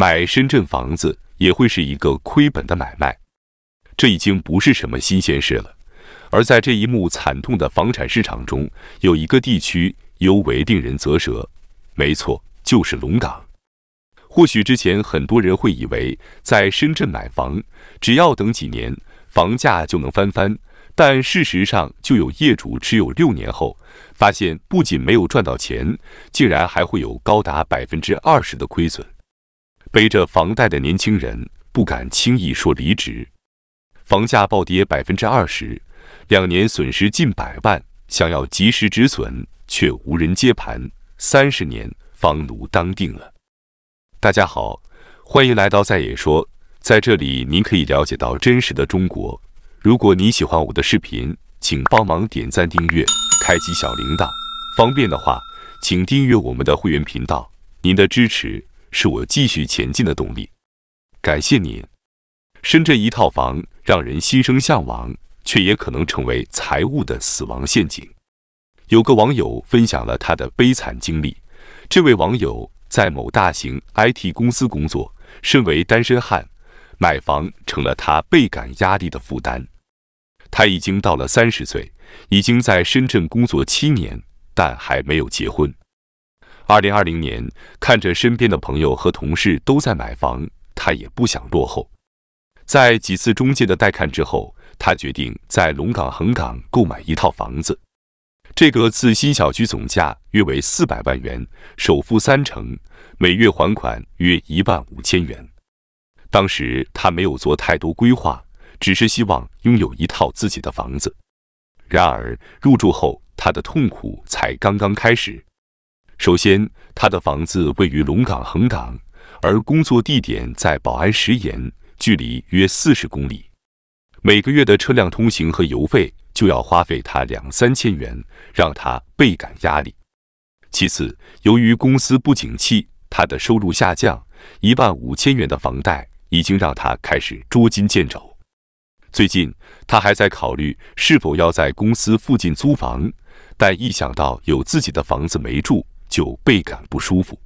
买深圳房子也会是一个亏本的买卖，这已经不是什么新鲜事了。而在这一幕惨痛的房产市场中，有一个地区尤为令人啧舌，没错，就是龙岗。或许之前很多人会以为，在深圳买房只要等几年，房价就能翻番，但事实上，就有业主持有六年后，发现不仅没有赚到钱，竟然还会有高达百分之二十的亏损。背着房贷的年轻人不敢轻易说离职，房价暴跌百分之二十，两年损失近百万，想要及时止损却无人接盘，三十年房奴当定了。大家好，欢迎来到再也说，在这里您可以了解到真实的中国。如果你喜欢我的视频，请帮忙点赞、订阅、开启小铃铛。方便的话，请订阅我们的会员频道。您的支持。是我继续前进的动力。感谢您。深圳一套房让人心生向往，却也可能成为财务的死亡陷阱。有个网友分享了他的悲惨经历。这位网友在某大型 IT 公司工作，身为单身汉，买房成了他倍感压力的负担。他已经到了三十岁，已经在深圳工作七年，但还没有结婚。二零二零年，看着身边的朋友和同事都在买房，他也不想落后。在几次中介的带看之后，他决定在龙岗横岗购买一套房子。这个自新小区总价约为四百万元，首付三成，每月还款约一万五千元。当时他没有做太多规划，只是希望拥有一套自己的房子。然而入住后，他的痛苦才刚刚开始。首先，他的房子位于龙岗横岗，而工作地点在宝安石岩，距离约四十公里。每个月的车辆通行和油费就要花费他两三千元，让他倍感压力。其次，由于公司不景气，他的收入下降，一万五千元的房贷已经让他开始捉襟见肘。最近，他还在考虑是否要在公司附近租房，但一想到有自己的房子没住，就倍感不舒服。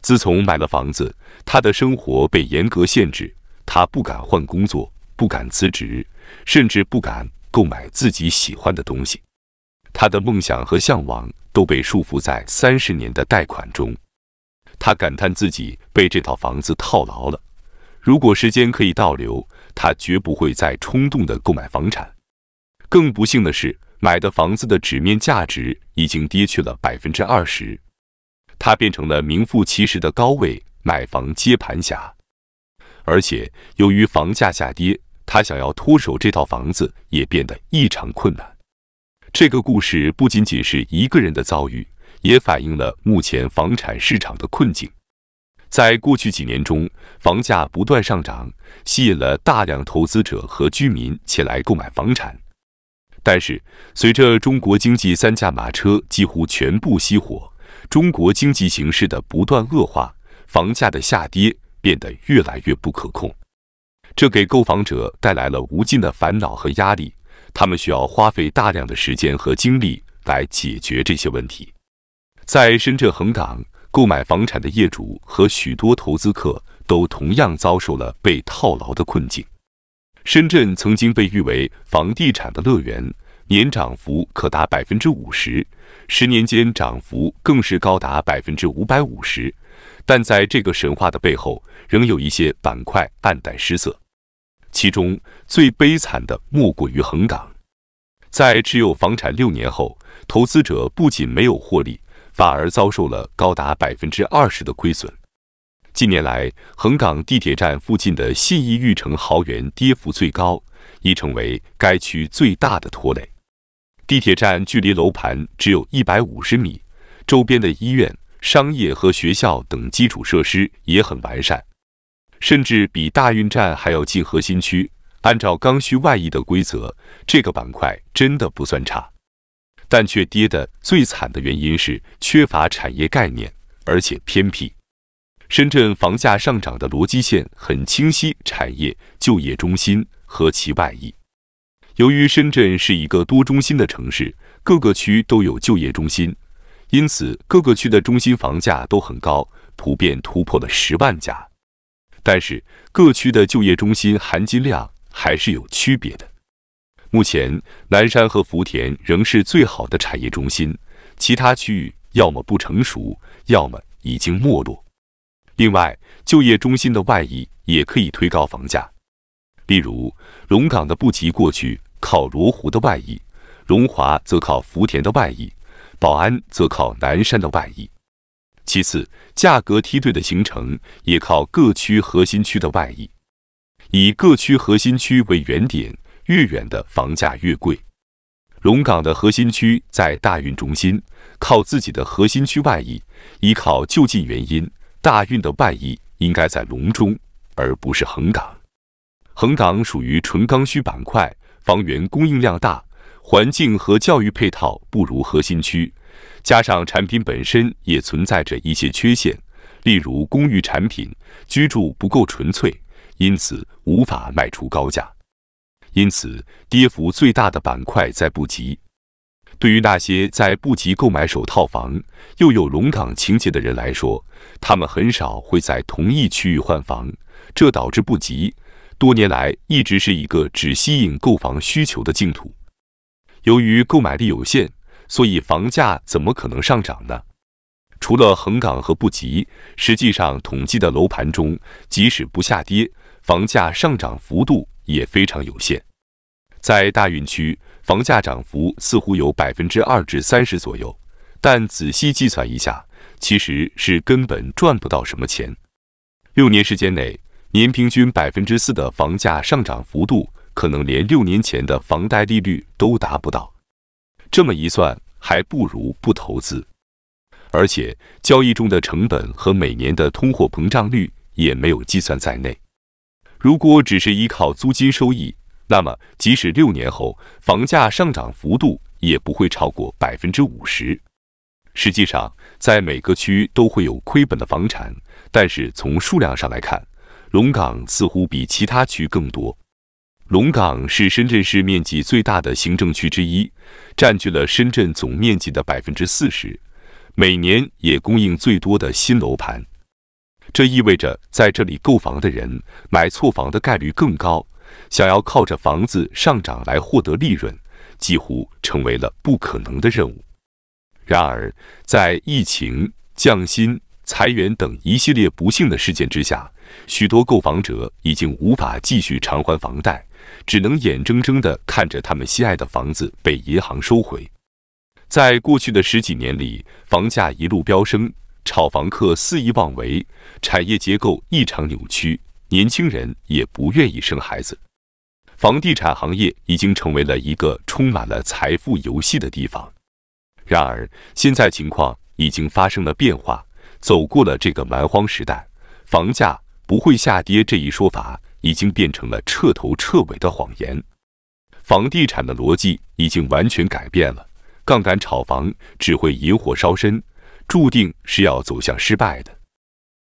自从买了房子，他的生活被严格限制，他不敢换工作，不敢辞职，甚至不敢购买自己喜欢的东西。他的梦想和向往都被束缚在三十年的贷款中。他感叹自己被这套房子套牢了。如果时间可以倒流，他绝不会再冲动地购买房产。更不幸的是。买的房子的纸面价值已经跌去了百分之二十，他变成了名副其实的高位买房接盘侠。而且，由于房价下跌，他想要脱手这套房子也变得异常困难。这个故事不仅仅是一个人的遭遇，也反映了目前房产市场的困境。在过去几年中，房价不断上涨，吸引了大量投资者和居民前来购买房产。但是，随着中国经济三驾马车几乎全部熄火，中国经济形势的不断恶化，房价的下跌变得越来越不可控，这给购房者带来了无尽的烦恼和压力。他们需要花费大量的时间和精力来解决这些问题。在深圳横岗购买房产的业主和许多投资客都同样遭受了被套牢的困境。深圳曾经被誉为房地产的乐园，年涨幅可达百分之五十，十年间涨幅更是高达百分之五百五十。但在这个神话的背后，仍有一些板块黯淡失色。其中最悲惨的莫过于横岗，在持有房产六年后，投资者不仅没有获利，反而遭受了高达百分之二十的亏损。近年来，横岗地铁站附近的信义玉城豪园跌幅最高，已成为该区最大的拖累。地铁站距离楼盘只有一百五十米，周边的医院、商业和学校等基础设施也很完善，甚至比大运站还要近核心区。按照刚需外溢的规则，这个板块真的不算差，但却跌得最惨的原因是缺乏产业概念，而且偏僻。深圳房价上涨的逻辑线很清晰，产业就业中心和其外溢。由于深圳是一个多中心的城市，各个区都有就业中心，因此各个区的中心房价都很高，普遍突破了十万家。但是各区的就业中心含金量还是有区别的。目前，南山和福田仍是最好的产业中心，其他区域要么不成熟，要么已经没落。另外，就业中心的外溢也可以推高房价。例如，龙岗的布吉过去靠罗湖的外溢，龙华则靠福田的外溢，宝安则靠南山的外溢。其次，价格梯队的形成也靠各区核心区的外溢。以各区核心区为原点，越远的房价越贵。龙岗的核心区在大运中心，靠自己的核心区外溢，依靠就近原因。大运的外溢应该在隆中，而不是横岗。横岗属于纯刚需板块，房源供应量大，环境和教育配套不如核心区，加上产品本身也存在着一些缺陷，例如公寓产品居住不够纯粹，因此无法卖出高价。因此，跌幅最大的板块在布吉。对于那些在布吉购买首套房又有龙岗情节的人来说，他们很少会在同一区域换房，这导致布吉多年来一直是一个只吸引购房需求的净土。由于购买力有限，所以房价怎么可能上涨呢？除了横岗和布吉，实际上统计的楼盘中，即使不下跌，房价上涨幅度也非常有限。在大运区，房价涨幅似乎有百分之二至三十左右，但仔细计算一下，其实是根本赚不到什么钱。六年时间内，年平均百分之四的房价上涨幅度，可能连六年前的房贷利率都达不到。这么一算，还不如不投资。而且交易中的成本和每年的通货膨胀率也没有计算在内。如果只是依靠租金收益，那么，即使六年后房价上涨幅度也不会超过百分之五十。实际上，在每个区都会有亏本的房产，但是从数量上来看，龙岗似乎比其他区更多。龙岗是深圳市面积最大的行政区之一，占据了深圳总面积的百分之四十，每年也供应最多的新楼盘。这意味着，在这里购房的人买错房的概率更高。想要靠着房子上涨来获得利润，几乎成为了不可能的任务。然而，在疫情、降薪、裁员等一系列不幸的事件之下，许多购房者已经无法继续偿还房贷，只能眼睁睁地看着他们心爱的房子被银行收回。在过去的十几年里，房价一路飙升，炒房客肆意妄为，产业结构异常扭曲，年轻人也不愿意生孩子。房地产行业已经成为了一个充满了财富游戏的地方。然而，现在情况已经发生了变化，走过了这个蛮荒时代，房价不会下跌这一说法已经变成了彻头彻尾的谎言。房地产的逻辑已经完全改变了，杠杆炒房只会引火烧身，注定是要走向失败的。